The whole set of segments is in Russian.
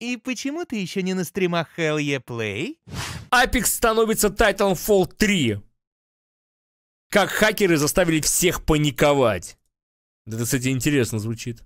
И почему ты еще не на стримах Hell Yeah Play? Apex становится Titanfall 3. Как хакеры заставили всех паниковать. Да-да, Это, кстати, интересно звучит.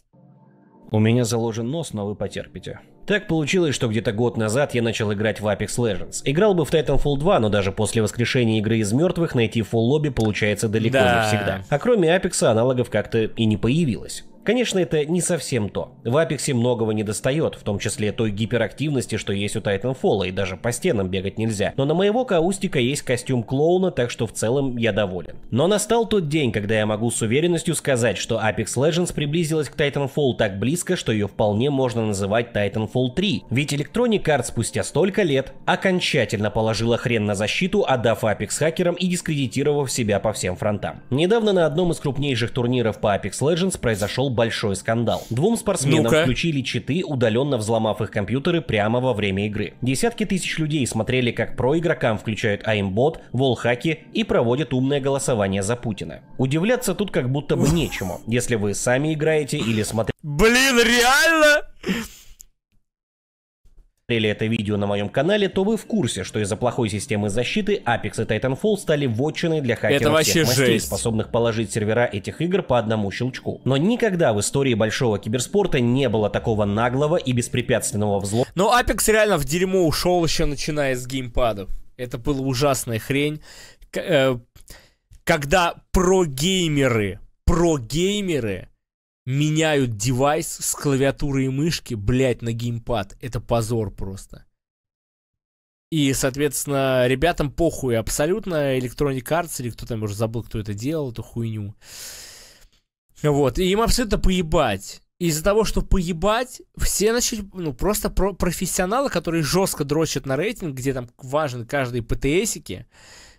У меня заложен нос, но вы потерпите. Так получилось, что где-то год назад я начал играть в Apex Legends. Играл бы в Titanfall 2, но даже после воскрешения игры из мертвых найти фул лобби получается далеко да. не всегда. А кроме Apex аналогов как-то и не появилось. Конечно, это не совсем то. В Апексе многого не достает, в том числе той гиперактивности, что есть у Titanfall, и даже по стенам бегать нельзя. Но на моего каустика есть костюм клоуна, так что в целом я доволен. Но настал тот день, когда я могу с уверенностью сказать, что Apex Legends приблизилась к Titanfall так близко, что ее вполне можно называть Titanfall 3. Ведь Electronic Arts спустя столько лет окончательно положила хрен на защиту, отдав Apex хакерам и дискредитировав себя по всем фронтам. Недавно на одном из крупнейших турниров по Apex Legends произошел большой скандал. Двум спортсменам ну включили читы, удаленно взломав их компьютеры прямо во время игры. Десятки тысяч людей смотрели, как про игрокам включают аймбот, волхаки и проводят умное голосование за Путина. Удивляться тут как будто бы нечему, если вы сами играете или смотрите. Блин, реально? смотрели это видео на моем канале, то вы в курсе, что из-за плохой системы защиты Apex и Titanfall стали вотчиной для хакеров это вообще всех мастей, жесть. способных положить сервера этих игр по одному щелчку. Но никогда в истории большого киберспорта не было такого наглого и беспрепятственного взлома. Но Apex реально в дерьмо ушел еще начиная с геймпадов. Это была ужасная хрень. Э, когда про геймеры, про геймеры меняют девайс с клавиатуры и мышки, блядь, на геймпад. Это позор просто. И, соответственно, ребятам похуй абсолютно Electronic Arts или кто там уже забыл, кто это делал, эту хуйню. Вот, и им абсолютно поебать. Из-за того, что поебать, все начали, ну, просто про профессионалы, которые жестко дрочат на рейтинг, где там важны каждые ПТСики,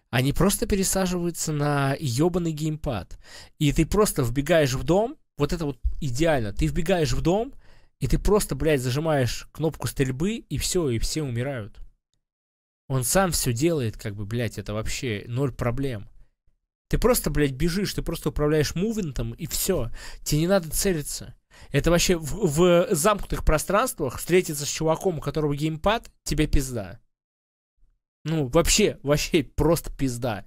они просто пересаживаются на ебаный геймпад. И ты просто вбегаешь в дом, вот это вот идеально. Ты вбегаешь в дом, и ты просто, блядь, зажимаешь кнопку стрельбы, и все, и все умирают. Он сам все делает, как бы, блядь, это вообще ноль проблем. Ты просто, блядь, бежишь, ты просто управляешь мувентом, и все. Тебе не надо целиться. Это вообще в, в замкнутых пространствах встретиться с чуваком, у которого геймпад, тебе пизда. Ну, вообще, вообще просто пизда.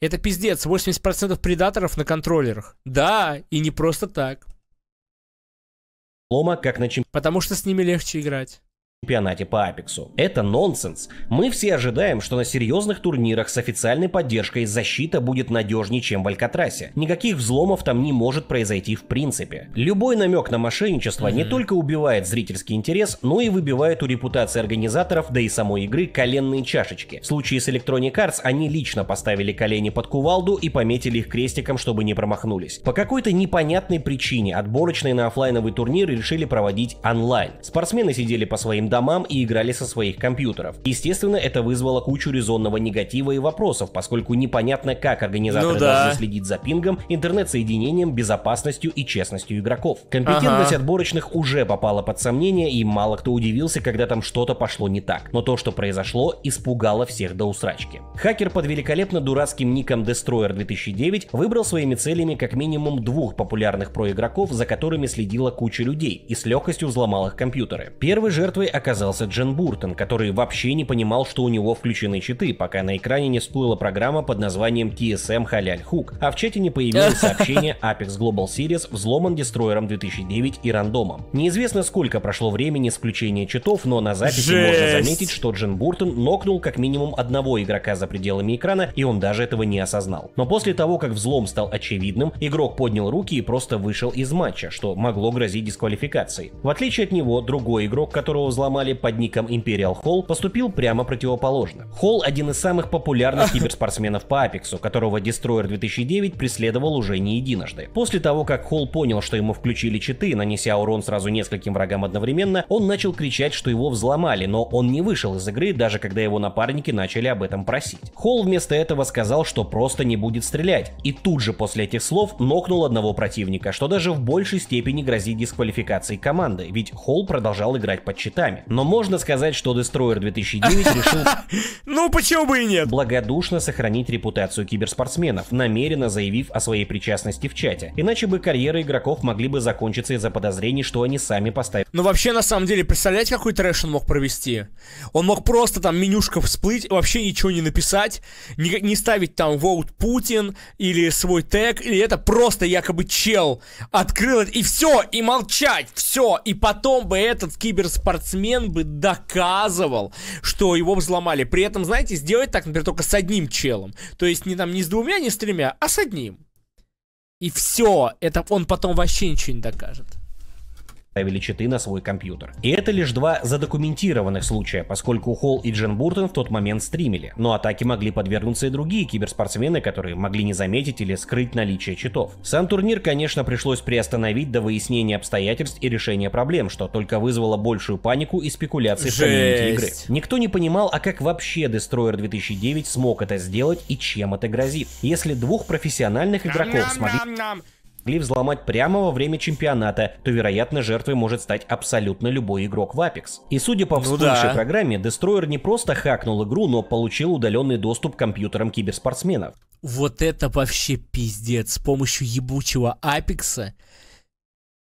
Это пиздец, 80% предаторов на контроллерах. Да, и не просто так. Лома как начин. Потому что с ними легче играть чемпионате по Апексу. Это нонсенс. Мы все ожидаем, что на серьезных турнирах с официальной поддержкой защита будет надежнее, чем в Алькатрасе. Никаких взломов там не может произойти в принципе. Любой намек на мошенничество не только убивает зрительский интерес, но и выбивает у репутации организаторов, да и самой игры, коленные чашечки. В случае с Electronic Arts они лично поставили колени под кувалду и пометили их крестиком, чтобы не промахнулись. По какой-то непонятной причине отборочные на офлайновый турнир решили проводить онлайн. Спортсмены сидели по своим домам и играли со своих компьютеров. Естественно, это вызвало кучу резонного негатива и вопросов, поскольку непонятно, как организаторы ну, да. должны следить за пингом, интернет-соединением, безопасностью и честностью игроков. Компетентность ага. отборочных уже попала под сомнение, и мало кто удивился, когда там что-то пошло не так. Но то, что произошло, испугало всех до усрачки. Хакер под великолепно дурацким ником Destroyer 2009 выбрал своими целями как минимум двух популярных проигроков, за которыми следила куча людей, и с легкостью взломал их компьютеры. Первой жертвой оказался Джен Буртон, который вообще не понимал, что у него включены читы, пока на экране не всплыла программа под названием TSM Halal Хук, а в чате не появилось сообщение Apex Global Series взломан дестройером 2009 и рандомом. Неизвестно, сколько прошло времени с включения читов, но на записи Жесть. можно заметить, что Джен Буртон нокнул как минимум одного игрока за пределами экрана, и он даже этого не осознал. Но после того, как взлом стал очевидным, игрок поднял руки и просто вышел из матча, что могло грозить дисквалификацией. В отличие от него, другой игрок, которого взломал, ломали под ником Imperial Hall, поступил прямо противоположно. Холл один из самых популярных киберспортсменов по Апексу, которого Destroyer 2009 преследовал уже не единожды. После того, как Холл понял, что ему включили читы, нанеся урон сразу нескольким врагам одновременно, он начал кричать, что его взломали, но он не вышел из игры, даже когда его напарники начали об этом просить. Холл вместо этого сказал, что просто не будет стрелять, и тут же после этих слов нокнул одного противника, что даже в большей степени грозит дисквалификацией команды, ведь Холл продолжал играть под читами. Но можно сказать, что Destroyer 2009 решил... Ну почему бы и нет? Благодушно сохранить репутацию киберспортсменов, намеренно заявив о своей причастности в чате. Иначе бы карьеры игроков могли бы закончиться из-за подозрений, что они сами поставили. Ну вообще, на самом деле, представляете, какой трэш он мог провести? Он мог просто там менюшка всплыть, вообще ничего не написать, не, не ставить там «Vote Putin или свой тег, или это просто якобы чел открыл, и все, и молчать, все, и потом бы этот киберспортсмен домен бы доказывал, что его взломали. При этом, знаете, сделать так, например, только с одним челом. То есть не там не с двумя, не с тремя, а с одним. И все, это он потом вообще ничего не докажет ставили читы на свой компьютер. И это лишь два задокументированных случая, поскольку Холл и Джен Буртон в тот момент стримили, но атаки могли подвергнуться и другие киберспортсмены, которые могли не заметить или скрыть наличие читов. Сам турнир, конечно, пришлось приостановить до выяснения обстоятельств и решения проблем, что только вызвало большую панику и спекуляции Жесть. в комьюнити игры. Никто не понимал, а как вообще Destroyer 2009 смог это сделать и чем это грозит, если двух профессиональных игроков смогли могли взломать прямо во время чемпионата, то, вероятно, жертвой может стать абсолютно любой игрок в Apex. И судя по всплывшей ну да. программе, Destroyer не просто хакнул игру, но получил удаленный доступ к компьютерам киберспортсменов. Вот это вообще пиздец. С помощью ебучего Апекса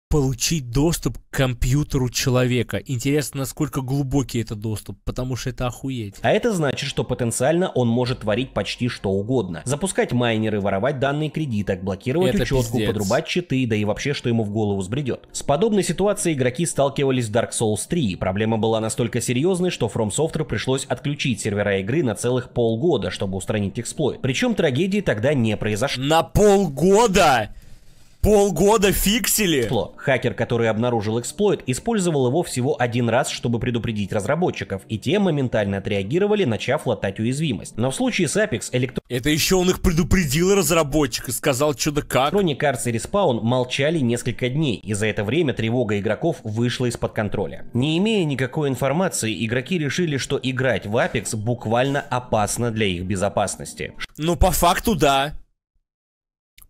получить доступ к компьютеру человека. Интересно, насколько глубокий этот доступ, потому что это охуеть. А это значит, что потенциально он может творить почти что угодно. Запускать майнеры, воровать данные кредиток, блокировать это учетку, пиздец. подрубать читы, да и вообще, что ему в голову сбредет. С подобной ситуацией игроки сталкивались в Dark Souls 3, проблема была настолько серьезной, что From Software пришлось отключить сервера игры на целых полгода, чтобы устранить эксплойт. Причем трагедии тогда не произошло. На полгода? Полгода фиксили? Хакер, который обнаружил эксплойт, использовал его всего один раз, чтобы предупредить разработчиков, и те моментально отреагировали, начав латать уязвимость. Но в случае с Apex электро... Это еще он их предупредил, разработчик, и сказал чудо как. Electronic Arts и Respawn молчали несколько дней, и за это время тревога игроков вышла из-под контроля. Не имея никакой информации, игроки решили, что играть в Apex буквально опасно для их безопасности. Ну, по факту, да.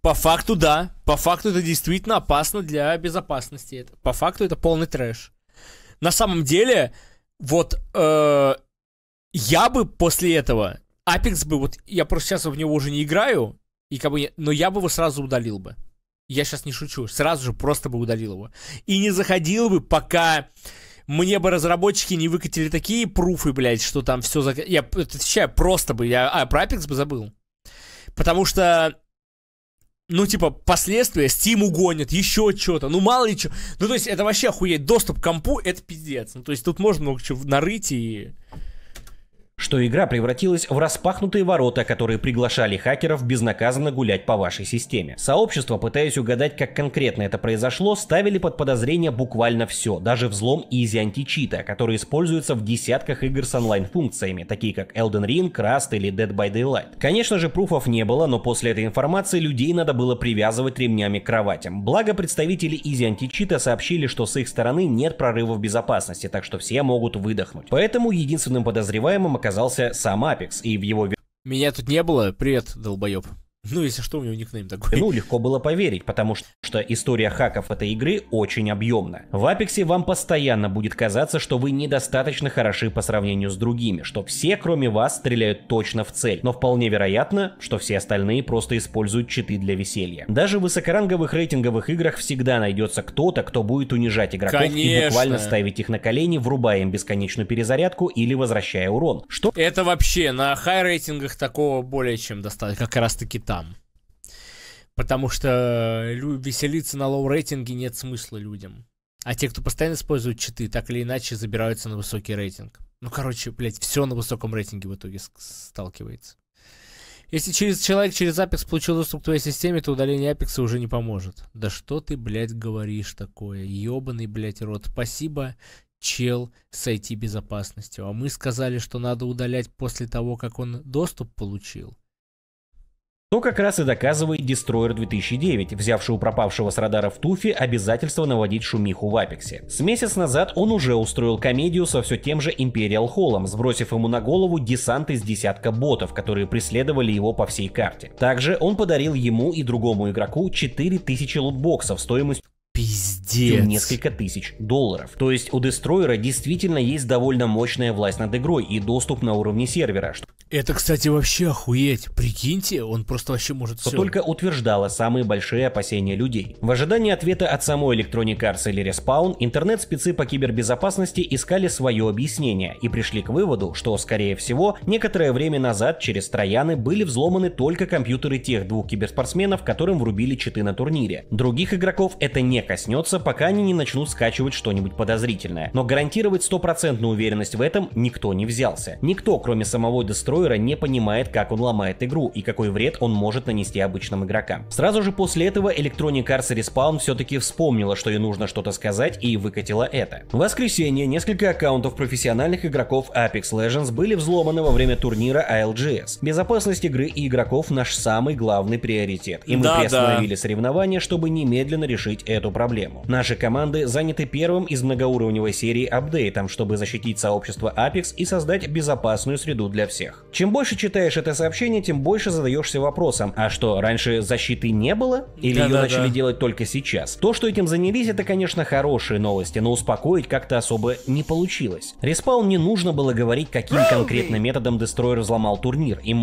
По факту, да. По факту это действительно опасно для безопасности. По факту это полный трэш. На самом деле, вот э, я бы после этого, Apex бы, вот я просто сейчас в него уже не играю, и как бы, но я бы его сразу удалил бы. Я сейчас не шучу, сразу же просто бы удалил его. И не заходил бы, пока мне бы разработчики не выкатили такие пруфы, блядь, что там все... Зак... Я отвечаю, просто бы, я а, про Apex бы забыл. Потому что ну, типа, последствия, Steam угонят, еще что-то, ну, мало ли что. Ну, то есть, это вообще охуеть, доступ к компу, это пиздец. Ну, то есть, тут можно много чего нарыть и что игра превратилась в распахнутые ворота, которые приглашали хакеров безнаказанно гулять по вашей системе. Сообщество, пытаясь угадать, как конкретно это произошло, ставили под подозрение буквально все, даже взлом изи античита, который используется в десятках игр с онлайн-функциями, такие как Elden Ring, Rust или Dead by Daylight. Конечно же, пруфов не было, но после этой информации людей надо было привязывать ремнями к кроватям. Благо, представители изи античита сообщили, что с их стороны нет прорывов безопасности, так что все могут выдохнуть. Поэтому единственным подозреваемым оказался сам Апекс и в его... Меня тут не было? Привет, долбоеб. Ну, если что, у него никнейм такой. Ну, легко было поверить, потому что, история хаков этой игры очень объемна. В Апексе вам постоянно будет казаться, что вы недостаточно хороши по сравнению с другими, что все, кроме вас, стреляют точно в цель, но вполне вероятно, что все остальные просто используют читы для веселья. Даже в высокоранговых рейтинговых играх всегда найдется кто-то, кто будет унижать игроков Конечно. и буквально ставить их на колени, врубая им бесконечную перезарядку или возвращая урон. Что? Это вообще на хай-рейтингах такого более чем достаточно, как раз таки так там. Потому что э, веселиться на лоу-рейтинге нет смысла людям. А те, кто постоянно используют читы, так или иначе забираются на высокий рейтинг. Ну, короче, блядь, все на высоком рейтинге в итоге сталкивается. Если через человек через Apex получил доступ к твоей системе, то удаление Apex уже не поможет. Да что ты, блядь, говоришь такое? ебаный, блядь, рот. Спасибо, чел с IT-безопасностью. А мы сказали, что надо удалять после того, как он доступ получил. То как раз и доказывает Destroyer 2009, взявший у пропавшего с радаров Туфи обязательство наводить шумиху в Апексе. С месяц назад он уже устроил комедию со все тем же Империал Холлом, сбросив ему на голову десант из десятка ботов, которые преследовали его по всей карте. Также он подарил ему и другому игроку 4000 лутбоксов стоимостью Пиздец. несколько тысяч долларов. То есть у Дестройера действительно есть довольно мощная власть над игрой и доступ на уровне сервера. Это, кстати, вообще охуеть. Прикиньте, он просто вообще может все. только утверждало самые большие опасения людей. В ожидании ответа от самой Electronic Arts или Respawn, интернет-спецы по кибербезопасности искали свое объяснение и пришли к выводу, что, скорее всего, некоторое время назад через Трояны были взломаны только компьютеры тех двух киберспортсменов, которым врубили читы на турнире. Других игроков это не коснется, пока они не начнут скачивать что-нибудь подозрительное. Но гарантировать стопроцентную уверенность в этом никто не взялся. Никто, кроме самого дестроера, не понимает, как он ломает игру и какой вред он может нанести обычным игрокам. Сразу же после этого Electronic Arts Respawn все-таки вспомнила, что ей нужно что-то сказать и выкатила это. В воскресенье несколько аккаунтов профессиональных игроков Apex Legends были взломаны во время турнира ALGS. Безопасность игры и игроков наш самый главный приоритет, и мы да, приостановили да. соревнования, чтобы немедленно решить эту проблему. Наши команды заняты первым из многоуровневой серии апдейтом, чтобы защитить сообщество Apex и создать безопасную среду для всех. Чем больше читаешь это сообщение, тем больше задаешься вопросом, а что, раньше защиты не было? Или да, ее да, начали да. делать только сейчас? То, что этим занялись, это, конечно, хорошие новости, но успокоить как-то особо не получилось. Респаун не нужно было говорить, каким конкретным методом Дестрой разломал турнир, и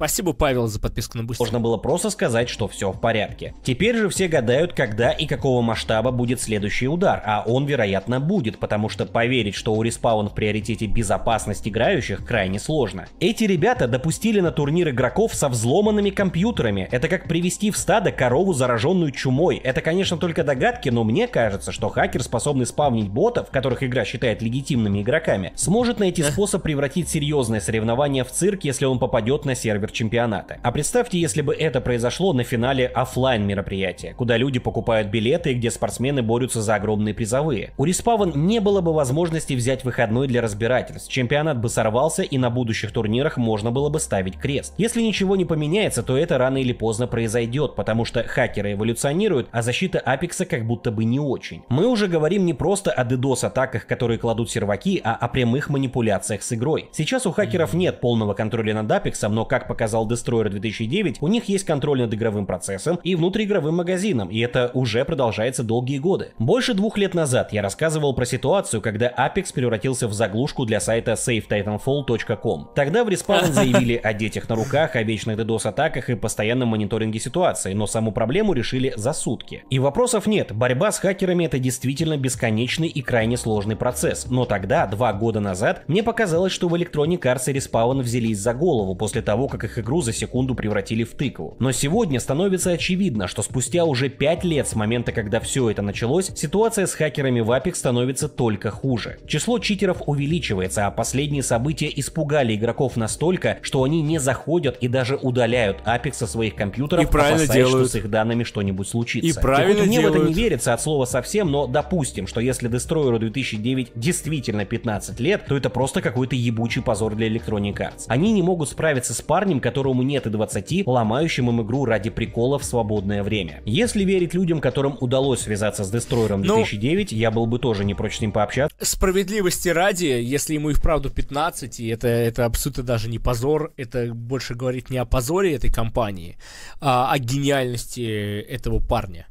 Спасибо, Павел, за подписку на Бусти. Можно было просто сказать, что все в порядке. Теперь же все гадают, когда и какого масштаба будет следующий удар, а он, вероятно, будет, потому что поверить, что у Респаун в приоритете безопасность играющих, крайне сложно. Эти ребята допустили на турнир игроков со взломанными компьютерами. Это как привести в стадо корову, зараженную чумой. Это, конечно, только догадки, но мне кажется, что хакер, способный спавнить ботов, которых игра считает легитимными игроками, сможет найти способ превратить серьезное соревнование в цирк, если он попадет на сервер туров чемпионата. А представьте, если бы это произошло на финале офлайн мероприятия, куда люди покупают билеты и где спортсмены борются за огромные призовые. У Респавен не было бы возможности взять выходной для разбирательств, чемпионат бы сорвался и на будущих турнирах можно было бы ставить крест. Если ничего не поменяется, то это рано или поздно произойдет, потому что хакеры эволюционируют, а защита Апекса как будто бы не очень. Мы уже говорим не просто о DDoS-атаках, которые кладут серваки, а о прямых манипуляциях с игрой. Сейчас у хакеров нет полного контроля над Апексом, но как пока показал Destroyer 2009, у них есть контроль над игровым процессом и внутриигровым магазином, и это уже продолжается долгие годы. Больше двух лет назад я рассказывал про ситуацию, когда Apex превратился в заглушку для сайта safetitanfall.com. Тогда в Respawn заявили о детях на руках, о вечных DDoS-атаках и постоянном мониторинге ситуации, но саму проблему решили за сутки. И вопросов нет, борьба с хакерами это действительно бесконечный и крайне сложный процесс, но тогда, два года назад, мне показалось, что в Electronic Arts и Respawn взялись за голову после того, как их их игру за секунду превратили в тыкву. Но сегодня становится очевидно, что спустя уже 5 лет с момента, когда все это началось, ситуация с хакерами в Apex становится только хуже. Число читеров увеличивается, а последние события испугали игроков настолько, что они не заходят и даже удаляют Apex со своих компьютеров, и правильно опасаясь, делают. что с их данными что-нибудь случится. И правильно и мне делают. в это не верится от слова совсем, но допустим, что если Destroyer 2009 действительно 15 лет, то это просто какой-то ебучий позор для Electronic Arts. Они не могут справиться с парнем, парнем, которому нет и 20, ломающим им игру ради прикола в свободное время. Если верить людям, которым удалось связаться с Дестройером 2009, ну, я был бы тоже не прочь с ним пообщаться. Справедливости ради, если ему и вправду 15, и это, это абсолютно даже не позор, это больше говорит не о позоре этой компании, а о гениальности этого парня.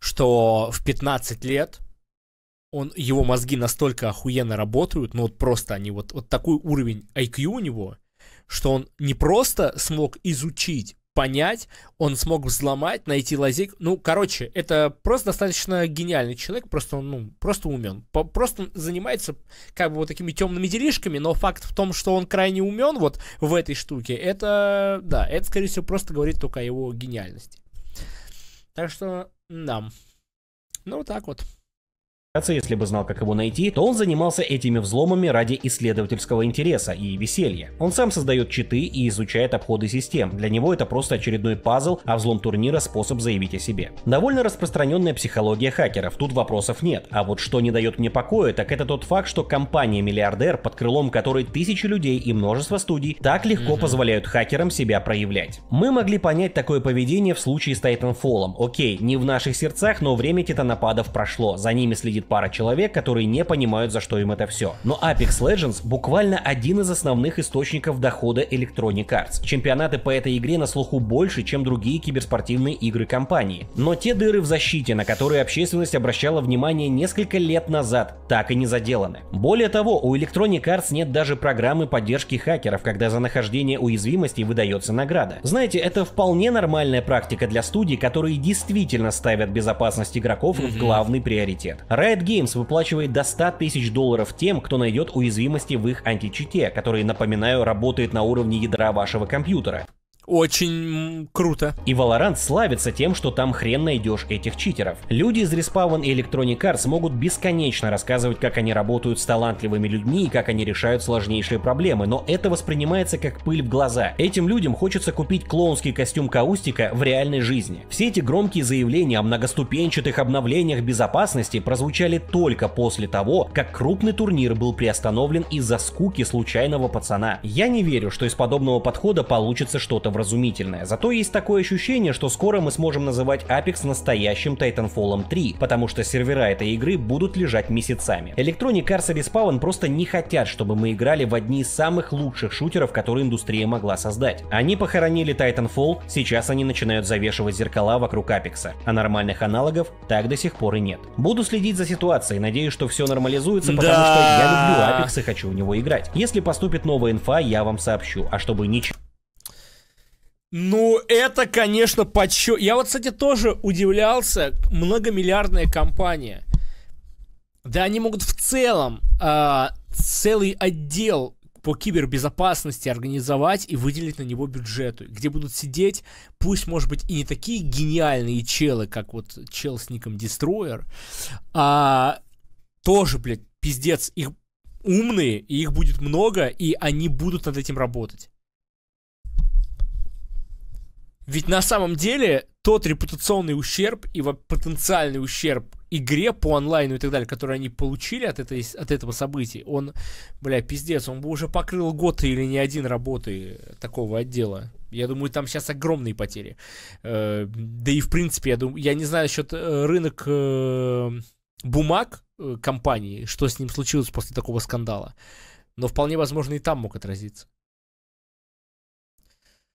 Что в 15 лет он, его мозги настолько охуенно работают, ну вот просто они вот, вот такой уровень IQ у него, что он не просто смог изучить, понять, он смог взломать, найти лазейку. Ну, короче, это просто достаточно гениальный человек, просто он, ну, просто умен. По просто занимается как бы вот такими темными делишками, но факт в том, что он крайне умен вот в этой штуке, это, да, это, скорее всего, просто говорит только о его гениальности. Так что, да. Ну, вот так вот. Если бы знал, как его найти, то он занимался этими взломами ради исследовательского интереса и веселья. Он сам создает читы и изучает обходы систем. Для него это просто очередной пазл, а взлом турнира способ заявить о себе. Довольно распространенная психология хакеров, тут вопросов нет. А вот что не дает мне покоя, так это тот факт, что компания-миллиардер, под крылом которой тысячи людей и множество студий, так легко mm позволяют хакерам себя проявлять. Мы могли понять такое поведение в случае с Titanfall. Окей, не в наших сердцах, но время титанопадов прошло, за ними следит сидит пара человек, которые не понимают, за что им это все. Но Apex Legends буквально один из основных источников дохода Electronic Arts. Чемпионаты по этой игре на слуху больше, чем другие киберспортивные игры компании. Но те дыры в защите, на которые общественность обращала внимание несколько лет назад, так и не заделаны. Более того, у Electronic Arts нет даже программы поддержки хакеров, когда за нахождение уязвимости выдается награда. Знаете, это вполне нормальная практика для студий, которые действительно ставят безопасность игроков mm-hmm. в главный приоритет. Riot Games выплачивает до 100 тысяч долларов тем, кто найдет уязвимости в их античите, которые, напоминаю, работает на уровне ядра вашего компьютера. Очень круто. И Valorant славится тем, что там хрен найдешь этих читеров. Люди из Respawn и Electronic Arts могут бесконечно рассказывать, как они работают с талантливыми людьми и как они решают сложнейшие проблемы, но это воспринимается как пыль в глаза. Этим людям хочется купить клоунский костюм Каустика в реальной жизни. Все эти громкие заявления о многоступенчатых обновлениях безопасности прозвучали только после того, как крупный турнир был приостановлен из-за скуки случайного пацана. Я не верю, что из подобного подхода получится что-то вразумительное. Зато есть такое ощущение, что скоро мы сможем называть Apex настоящим Titanfall 3, потому что сервера этой игры будут лежать месяцами. Electronic Arts и Respawn просто не хотят, чтобы мы играли в одни из самых лучших шутеров, которые индустрия могла создать. Они похоронили Titanfall, сейчас они начинают завешивать зеркала вокруг Apex, а нормальных аналогов так до сих пор и нет. Буду следить за ситуацией, надеюсь, что все нормализуется, потому да. что я люблю Apex и хочу в него играть. Если поступит новая инфа, я вам сообщу, а чтобы ничего ну, это, конечно, подсчет. Я вот, кстати, тоже удивлялся. Многомиллиардная компания. Да они могут в целом э, целый отдел по кибербезопасности организовать и выделить на него бюджеты, где будут сидеть, пусть, может быть, и не такие гениальные челы, как вот чел с ником Destroyer, а тоже, блядь, пиздец, их умные, и их будет много, и они будут над этим работать. Ведь на самом деле тот репутационный ущерб и потенциальный ущерб игре по онлайну и так далее, который они получили от, этой, от этого события, он, бля, пиздец, он бы уже покрыл год или не один работы такого отдела. Я думаю, там сейчас огромные потери. Э, да и в принципе, я думаю, я не знаю счет э, рынок э, бумаг компании, что с ним случилось после такого скандала. Но вполне возможно и там мог отразиться.